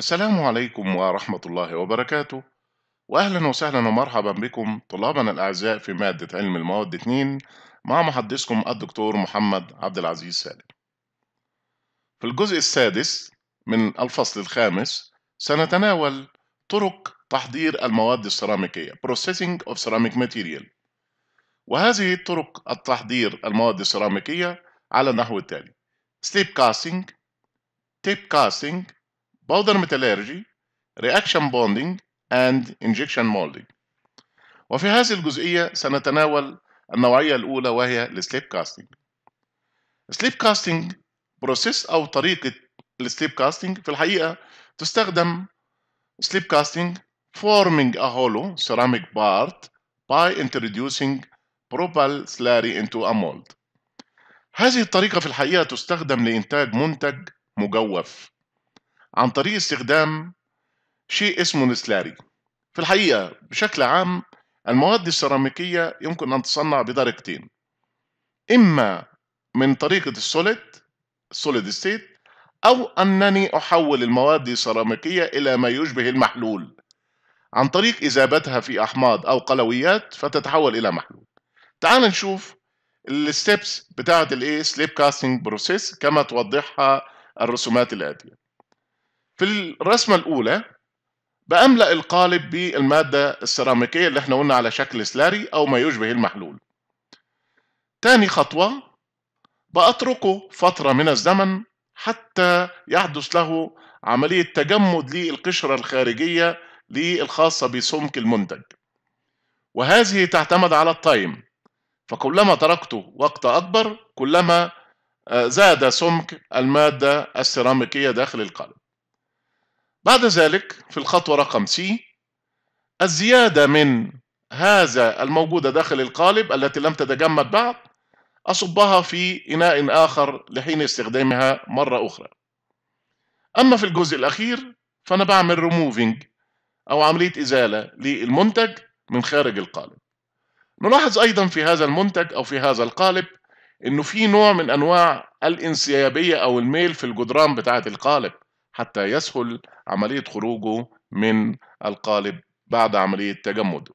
السلام عليكم ورحمة الله وبركاته وأهلا وسهلا ومرحبا بكم طلابنا الأعزاء في مادة علم المواد 2 مع محدثكم الدكتور محمد عبد العزيز سالم في الجزء السادس من الفصل الخامس سنتناول طرق تحضير المواد السيراميكية Processing of Ceramic Material وهذه طرق التحضير المواد السيراميكية على النحو التالي Slip Casting Tip Casting powder metallurgy reaction bonding and injection molding وفي هذه الجزئية سنتناول النوعية الأولى وهي السليب كاستنج السليب كاستنج بروسيس أو طريقة السليب كاستنج في الحقيقة تستخدم سليب كاستنج forming a hollow ceramic part by introducing propyl slurry into a mold هذه الطريقة في الحقيقة تستخدم لإنتاج منتج مجوف عن طريق استخدام شيء اسمه نسلاري في الحقيقة بشكل عام المواد السيراميكية يمكن أن تصنع بطريقتين إما من طريقة السوليد السوليد ستيت أو أنني أحول المواد السيراميكية إلى ما يشبه المحلول عن طريق إذابتها في أحماض أو قلويات فتتحول إلى محلول تعال نشوف الستبس بتاعة الايه سليب كاستنج بروسيس كما توضحها الرسومات الآتية في الرسمة الأولى بأملأ القالب بالمادة السيراميكية اللي احنا قلنا على شكل سلاري أو ما يشبه المحلول تاني خطوة بأتركه فترة من الزمن حتى يحدث له عملية تجمد للقشرة الخارجية للخاصة بسمك المنتج وهذه تعتمد على التايم فكلما تركته وقت أكبر كلما آه، زاد سمك المادة السيراميكية داخل القالب بعد ذلك في الخطوة رقم سي الزيادة من هذا الموجودة داخل القالب التي لم تتجمد بعد أصبها في إناء آخر لحين استخدامها مرة أخرى أما في الجزء الأخير فأنا بعمل ريموفينج أو عملية إزالة للمنتج من خارج القالب نلاحظ أيضا في هذا المنتج أو في هذا القالب إنه في نوع من أنواع الانسيابية أو الميل في الجدران بتاعة القالب حتى يسهل عملية خروجه من القالب بعد عملية تجمده